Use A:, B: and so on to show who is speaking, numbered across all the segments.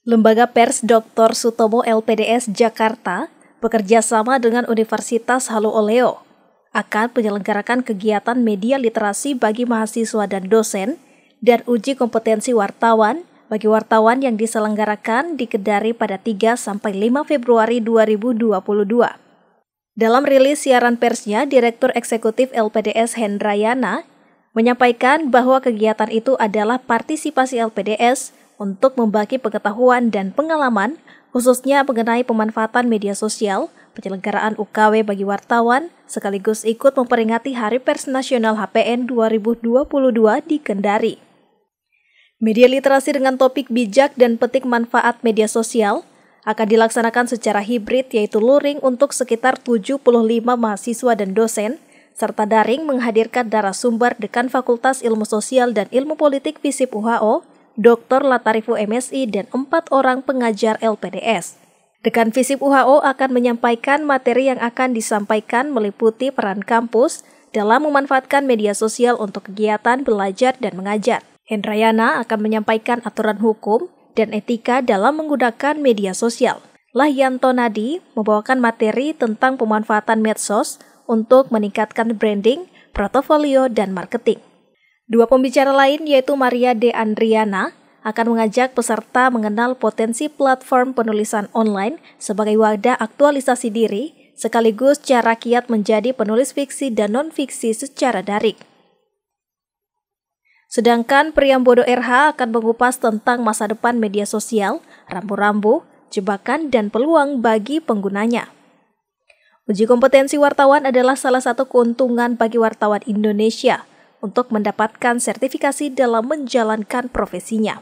A: Lembaga Pers Dr. Sutomo LPDS Jakarta bekerja sama dengan Universitas Halo Oleo akan menyelenggarakan kegiatan media literasi bagi mahasiswa dan dosen dan uji kompetensi wartawan bagi wartawan yang diselenggarakan di Kedari pada 3 sampai 5 Februari 2022. Dalam rilis siaran persnya, Direktur Eksekutif LPDS Hendrayana menyampaikan bahwa kegiatan itu adalah partisipasi LPDS untuk membagi pengetahuan dan pengalaman, khususnya mengenai pemanfaatan media sosial, penyelenggaraan UKW bagi wartawan, sekaligus ikut memperingati Hari Pers Nasional HPN 2022 di Kendari. Media literasi dengan topik bijak dan petik manfaat media sosial akan dilaksanakan secara hibrid yaitu luring untuk sekitar 75 mahasiswa dan dosen, serta daring menghadirkan darah sumber dekan Fakultas Ilmu Sosial dan Ilmu Politik FISIP UHO Dr. Latarifu MSI, dan empat orang pengajar LPDS. Dekan Visip UHO akan menyampaikan materi yang akan disampaikan meliputi peran kampus dalam memanfaatkan media sosial untuk kegiatan belajar dan mengajar. Hendrayana akan menyampaikan aturan hukum dan etika dalam menggunakan media sosial. Lahyanto Nadi membawakan materi tentang pemanfaatan medsos untuk meningkatkan branding, portofolio, dan marketing. Dua pembicara lain yaitu Maria De Andriana akan mengajak peserta mengenal potensi platform penulisan online sebagai wadah aktualisasi diri sekaligus cara kiat menjadi penulis fiksi dan non-fiksi secara daring. Sedangkan Priambodo RH akan mengupas tentang masa depan media sosial, rambu-rambu, jebakan, dan peluang bagi penggunanya. Uji kompetensi wartawan adalah salah satu keuntungan bagi wartawan Indonesia – untuk mendapatkan sertifikasi dalam menjalankan profesinya.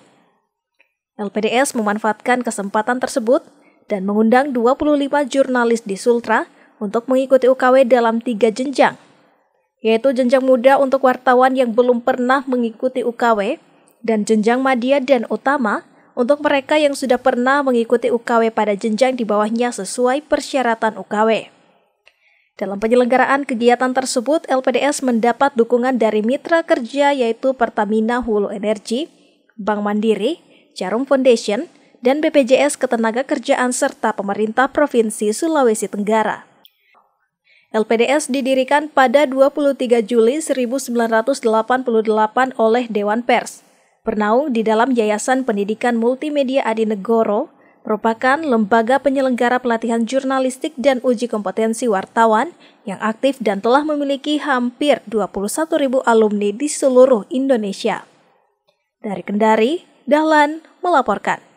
A: LPDS memanfaatkan kesempatan tersebut dan mengundang 25 jurnalis di Sultra untuk mengikuti UKW dalam tiga jenjang, yaitu jenjang muda untuk wartawan yang belum pernah mengikuti UKW dan jenjang madya dan utama untuk mereka yang sudah pernah mengikuti UKW pada jenjang di bawahnya sesuai persyaratan UKW. Dalam penyelenggaraan kegiatan tersebut, LPDS mendapat dukungan dari mitra kerja yaitu Pertamina Hulu Energi, Bank Mandiri, Jarum Foundation, dan BPJS Ketenagakerjaan serta pemerintah Provinsi Sulawesi Tenggara. LPDS didirikan pada 23 Juli 1988 oleh Dewan Pers, bernaung di dalam Yayasan Pendidikan Multimedia Adi Negoro merupakan lembaga penyelenggara pelatihan jurnalistik dan uji kompetensi wartawan yang aktif dan telah memiliki hampir 21.000 alumni di seluruh Indonesia. Dari Kendari, Dahlan melaporkan.